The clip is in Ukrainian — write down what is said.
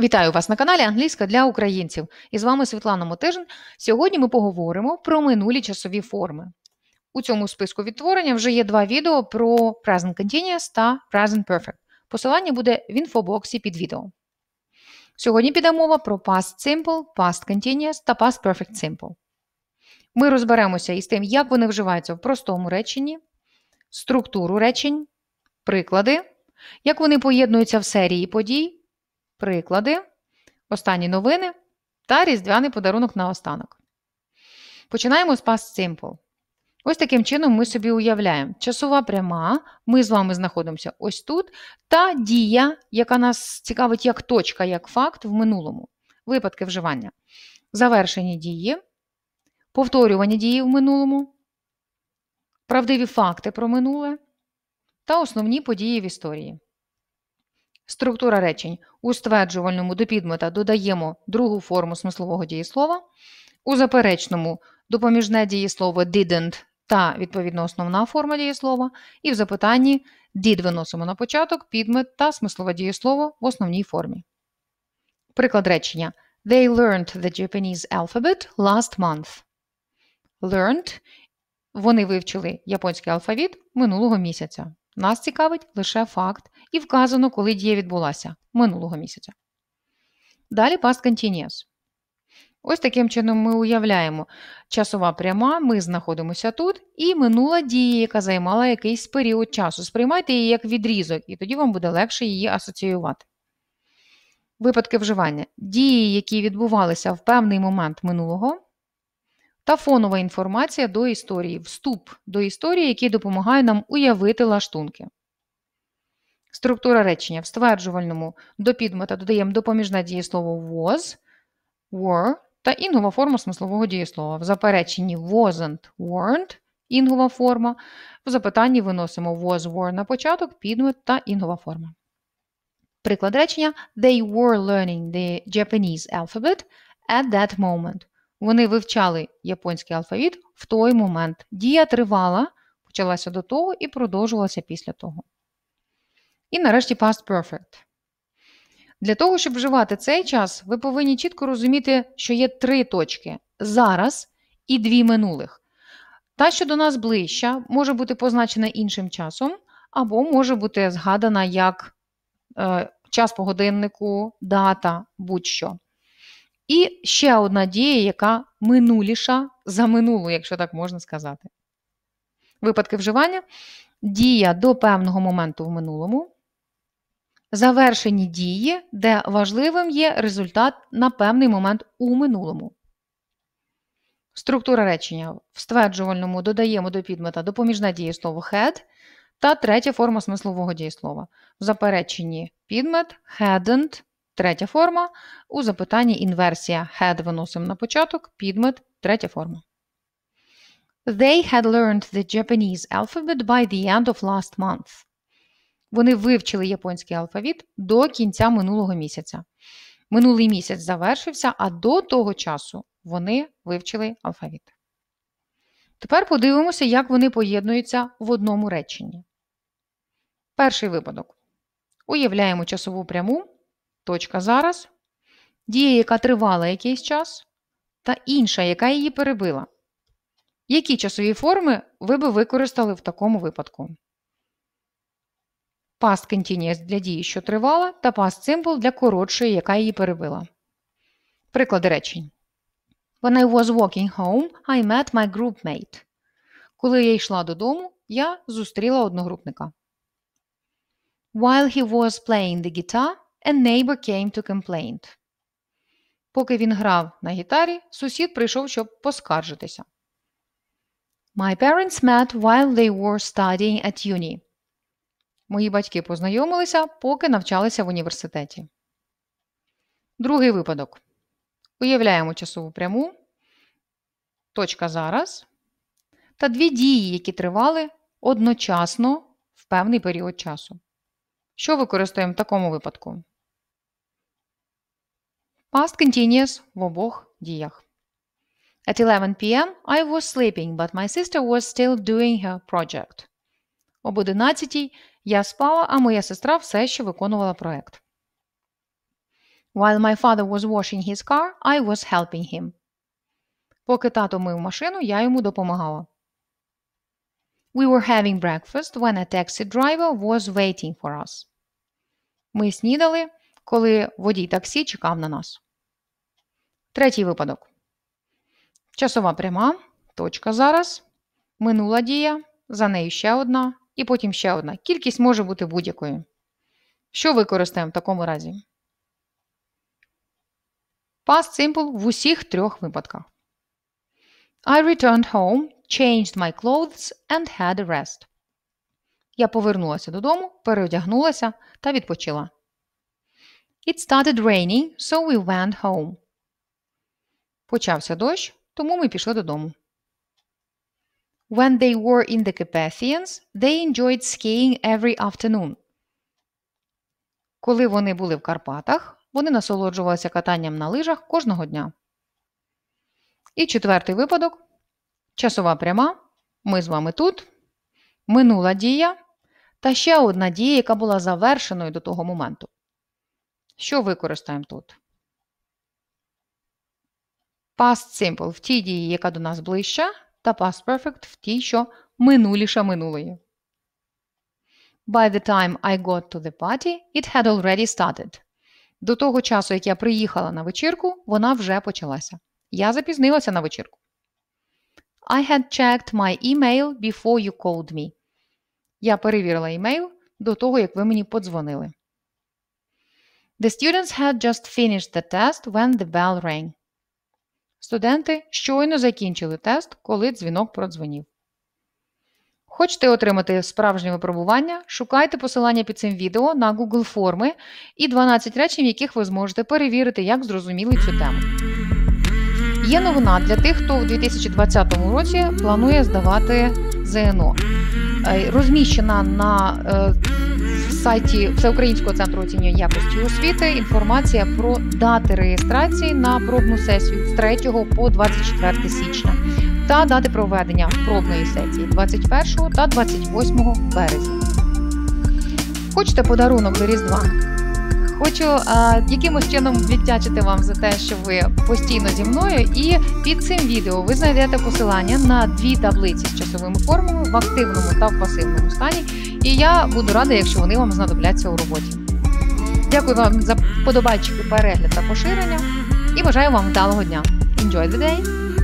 Вітаю вас на каналі Англійська для українців. І з вами Світлана Мотежин. Сьогодні ми поговоримо про минулі часові форми. У цьому списку відтворення вже є два відео про Present Continuous та Present Perfect. Посилання буде в інфобоксі під відео. Сьогодні піде мова про Past Simple, Past Continuous та Past Perfect Simple. Ми розберемося із тим, як вони вживаються в простому реченні, структуру речень, приклади, як вони поєднуються в серії подій приклади, останні новини та різдвяний подарунок на останок. Починаємо з Past Simple. Ось таким чином ми собі уявляємо, часова пряма, ми з вами знаходимося ось тут, та дія, яка нас цікавить як точка, як факт в минулому. Випадки вживання. Завершені дії, повторювання дії в минулому, правдиві факти про минуле та основні події в історії. Структура речень. У стверджувальному до підмета додаємо другу форму смислового дієслова. У заперечному допоміжне дієслово didn't та відповідно основна форма дієслова. І в запитанні did виносимо на початок підмет та смислове дієслово в основній формі. Приклад речення. They learned the Japanese alphabet last month. Learned. Вони вивчили японський алфавіт минулого місяця. Нас цікавить лише факт і вказано, коли дія відбулася минулого місяця. Далі past continuous. Ось таким чином ми уявляємо, часова пряма, ми знаходимося тут, і минула дія, яка займала якийсь період часу. Сприймайте її як відрізок, і тоді вам буде легше її асоціювати. Випадки вживання. Дії, які відбувалися в певний момент минулого, та фонова інформація до історії, вступ до історії, який допомагає нам уявити лаштунки. Структура речення в стверджувальному до підмета додаємо допоміжне дієслово was, were та інгова форма смислового дієслова. В запереченні wasn't weren't інгова форма. В запитанні виносимо was were на початок, підмет та інгова форма. Приклад речення: They were learning the Japanese alphabet at that moment. Вони вивчали японський алфавіт в той момент. Дія тривала, почалася до того і продовжувалася після того. І нарешті past perfect. Для того, щоб вживати цей час, ви повинні чітко розуміти, що є три точки зараз і дві минулих. Та, що до нас ближча, може бути позначена іншим часом, або може бути згадана як е, час по годиннику, дата, будь-що. І ще одна дія, яка минуліша за минулу, якщо так можна сказати. Випадки вживання. Дія до певного моменту в минулому. Завершені дії, де важливим є результат на певний момент у минулому. Структура речення. В стверджувальному додаємо до підмета допоміжне дієслово head та третя форма смислового дієслова. В запереченні підмет hadn't третя форма. У запитанні інверсія. Had виносимо на початок, підмет третя форма. They had learned the Japanese alphabet by the end of last month. Вони вивчили японський алфавіт до кінця минулого місяця. Минулий місяць завершився, а до того часу вони вивчили алфавіт. Тепер подивимося, як вони поєднуються в одному реченні. Перший випадок. Уявляємо часову пряму, точка зараз, дія, яка тривала якийсь час, та інша, яка її перебила. Які часові форми ви би використали в такому випадку? Past continuous для дії, що тривала, та past simple для коротшої, яка її перебила. Приклади речень. When I was walking home, I met my groupmate. Коли я йшла додому, я зустріла одногрупника. While he was playing the guitar, A neighbor came to complain. Поки він грав на гітарі, сусід прийшов, щоб поскаржитися. My parents met while they were studying at uni. Мої батьки познайомилися, поки навчалися в університеті. Другий випадок. Уявляємо часову пряму. Точка зараз. Та дві дії, які тривали одночасно в певний період часу. Що використаємо в такому випадку? Past continuous в обох діях. At 11 p.m. I was sleeping, but my sister was still doing her project. Об 11 я спала, а моя сестра все ще виконувала проект. While my father was washing his car, I was helping him. Поки тато мив машину, я йому допомагала. We were having breakfast when a taxi driver was waiting for us. Ми снідали, коли водій таксі чекав на нас. Третій випадок. Часова пряма. Точка зараз. Минула дія. За нею ще одна. І потім ще одна. Кількість може бути будь-якою. Що використаємо в такому разі? Past simple в усіх трьох випадках. I returned home changed my clothes and had a rest. Я повернулася додому, переодягнулася та відпочила. It started raining, so we went home. Почався дощ, тому ми пішли додому. When they were in the Carpathians, they enjoyed skiing every afternoon. Коли вони були в Карпатах, вони насолоджувалися катанням на лижах кожного дня. І четвертий випадок часова пряма. Ми з вами тут. Минула дія. Та ще одна дія, яка була завершеною до того моменту. Що використаємо тут? Past Simple в тій дії, яка до нас ближча, та Past Perfect в тій, що минуліша минулої. By the time I got to the party, it had already started. До того часу, як я приїхала на вечірку, вона вже почалася. Я запізнилася на вечірку. I had checked my email before you called me. Я перевірила емейл до того, як ви мені подзвонили. The students had just finished the test when the bell rang. Студенти щойно закінчили тест, коли дзвінок продзвонів. Хочете отримати справжнє випробування? Шукайте посилання під цим відео на Google форми і 12 речень, в яких ви зможете перевірити, як зрозуміли цю тему. Є новина для тих, хто у 2020 році планує здавати ЗНО. Е, розміщена на е, сайті Всеукраїнського центру оцінювання якості освіти інформація про дати реєстрації на пробну сесію з 3 по 24 січня та дати проведення пробної сесії 21 та 28 березня. Хочете подарунок до Різдва? Хочу а, якимось чином віддячити вам за те, що ви постійно зі мною. І під цим відео ви знайдете посилання на дві таблиці з часовими формами в активному та в пасивному стані. І я буду рада, якщо вони вам знадобляться у роботі. Дякую вам за подобайчики, перегляд та поширення. І бажаю вам вдалого дня. Enjoy the day!